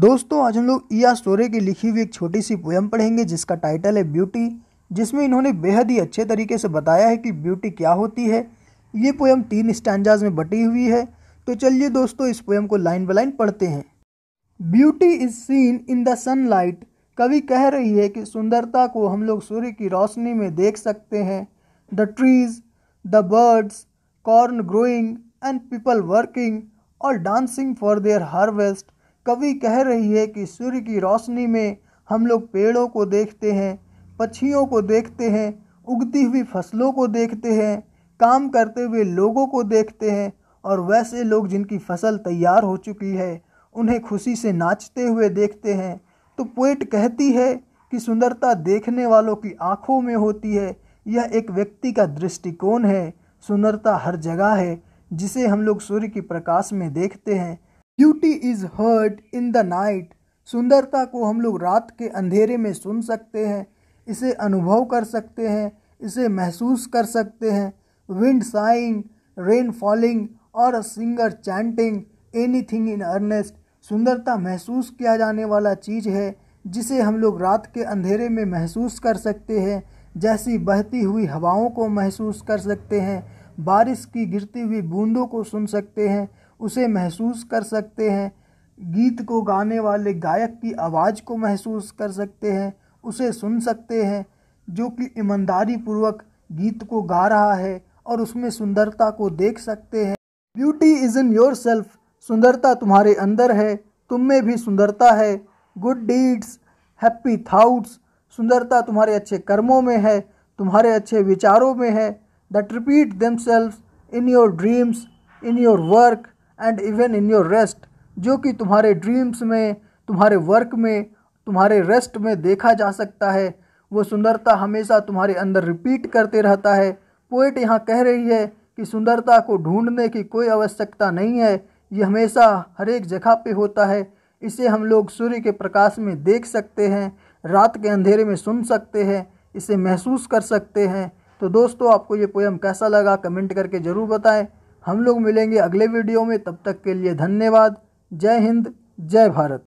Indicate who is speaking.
Speaker 1: दोस्तों आज हम लोग ईया e सोरे की लिखी हुई एक छोटी सी पोयम पढ़ेंगे जिसका टाइटल है ब्यूटी जिसमें इन्होंने बेहद ही अच्छे तरीके से बताया है कि ब्यूटी क्या होती है ये पोयम तीन स्टैंडाज में बटी हुई है तो चलिए दोस्तों इस पोयम को लाइन बाय लाइन पढ़ते हैं beauty is seen in the sunlight कवि कह रही है कि सुंदरता को हम लोग सूर्य की रोशनी में देख सकते हैं the trees the birds corn growing and people working और डांसिंग फॉर देयर हार्वेस्ट कवि कह रही है कि सूर्य की रोशनी में हम लोग पेड़ों को देखते हैं पक्षियों को देखते हैं उगती हुई फसलों को देखते हैं काम करते हुए लोगों को देखते हैं और वैसे लोग जिनकी फसल तैयार हो चुकी है उन्हें खुशी से नाचते हुए देखते हैं तो पोइट कहती है कि सुंदरता देखने वालों की आँखों में होती है यह एक व्यक्ति का दृष्टिकोण है सुंदरता हर जगह है जिसे हम लोग सूर्य की प्रकाश में देखते हैं beauty is heard in the night सुंदरता को हम लोग रात के अंधेरे में सुन सकते हैं इसे अनुभव कर सकते हैं इसे महसूस कर सकते हैं विंड साइंग रेन फॉलिंग और singer chanting anything in earnest सुंदरता महसूस किया जाने वाला चीज़ है जिसे हम लोग रात के अंधेरे में महसूस कर सकते हैं जैसी बहती हुई हवाओं को महसूस कर सकते हैं बारिश की गिरती हुई बूंदों को सुन सकते हैं उसे महसूस कर सकते हैं गीत को गाने वाले गायक की आवाज़ को महसूस कर सकते हैं उसे सुन सकते हैं जो कि ईमानदारी पूर्वक गीत को गा रहा है और उसमें सुंदरता को देख सकते हैं beauty is in yourself सुंदरता तुम्हारे अंदर है तुम में भी सुंदरता है गुड डीड्स हैप्पी थाउट्स सुंदरता तुम्हारे अच्छे कर्मों में है तुम्हारे अच्छे विचारों में है that repeat themselves in your dreams in your work and even in your rest जो कि तुम्हारे ड्रीम्स में तुम्हारे वर्क में तुम्हारे रेस्ट में देखा जा सकता है वो सुंदरता हमेशा तुम्हारे अंदर रिपीट करते रहता है पोइट यहाँ कह रही है कि सुंदरता को ढूंढने की कोई आवश्यकता नहीं है ये हमेशा हर एक जगह पे होता है इसे हम लोग सूर्य के प्रकाश में देख सकते हैं रात के अंधेरे में सुन सकते हैं इसे महसूस कर सकते हैं तो दोस्तों आपको ये पोएम कैसा लगा कमेंट करके ज़रूर बताएं हम लोग मिलेंगे अगले वीडियो में तब तक के लिए धन्यवाद जय हिंद जय भारत